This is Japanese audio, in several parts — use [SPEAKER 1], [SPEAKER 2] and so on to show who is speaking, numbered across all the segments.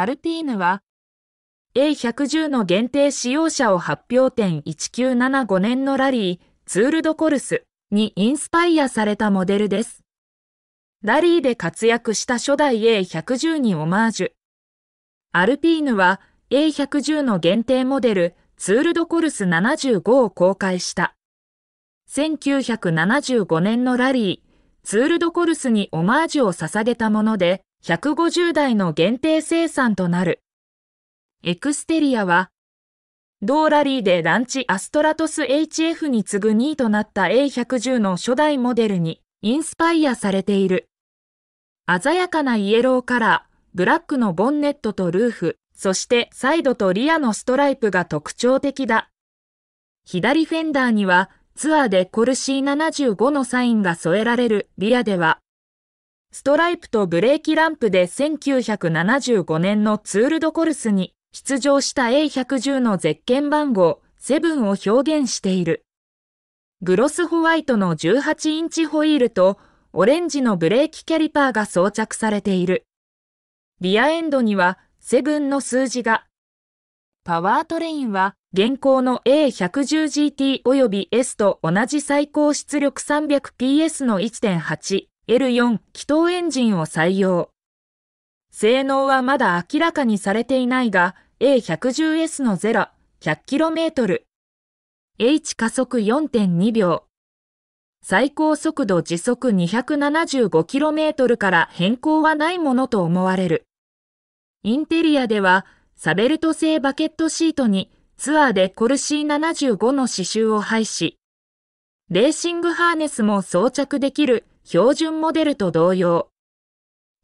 [SPEAKER 1] アルピーヌは、A110 の限定使用者を発表点1975年のラリー、ツールドコルスにインスパイアされたモデルです。ラリーで活躍した初代 A110 にオマージュ。アルピーヌは A110 の限定モデル、ツールドコルス75を公開した。1975年のラリー、ツールドコルスにオマージュを捧げたもので、150台の限定生産となる。エクステリアは、同ラリーでランチアストラトス HF に次ぐ2位となった A110 の初代モデルにインスパイアされている。鮮やかなイエローカラー、ブラックのボンネットとルーフ、そしてサイドとリアのストライプが特徴的だ。左フェンダーにはツアーでコルシー75のサインが添えられるリアではストライプとブレーキランプで1975年のツールドコルスに出場した A110 のゼッケン番号7を表現している。グロスホワイトの18インチホイールとオレンジのブレーキキャリパーが装着されている。リアエンドには7の数字が。パワートレインは現行の A110GT 及び S と同じ最高出力 300PS の1.8。L4 気筒エンジンを採用。性能はまだ明らかにされていないが、A110S の0 100km。H 加速4.2秒。最高速度時速 275km から変更はないものと思われる。インテリアでは、サベルト製バケットシートにツアーでコルシー75の刺繍を配し、レーシングハーネスも装着できる標準モデルと同様、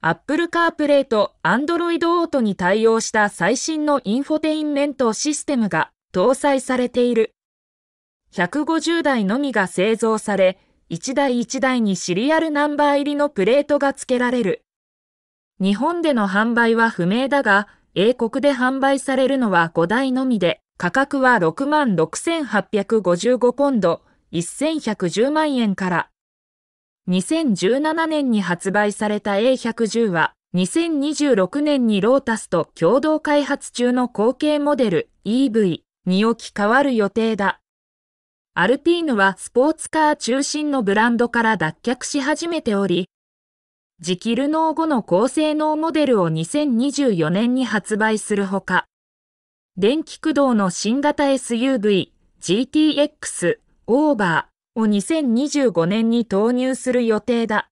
[SPEAKER 1] Apple CarPlay と Android Auto に対応した最新のインフォテインメントシステムが搭載されている。150台のみが製造され、1台1台にシリアルナンバー入りのプレートが付けられる。日本での販売は不明だが、英国で販売されるのは5台のみで、価格は66,855ポンド、1110万円から。2017年に発売された A110 は、2026年にロータスと共同開発中の後継モデル EV に置き換わる予定だ。アルピーヌはスポーツカー中心のブランドから脱却し始めており、ジ期ルノー後の高性能モデルを2024年に発売するほか、電気駆動の新型 SUV、GTX、オーバを2025年に投入する予定だ。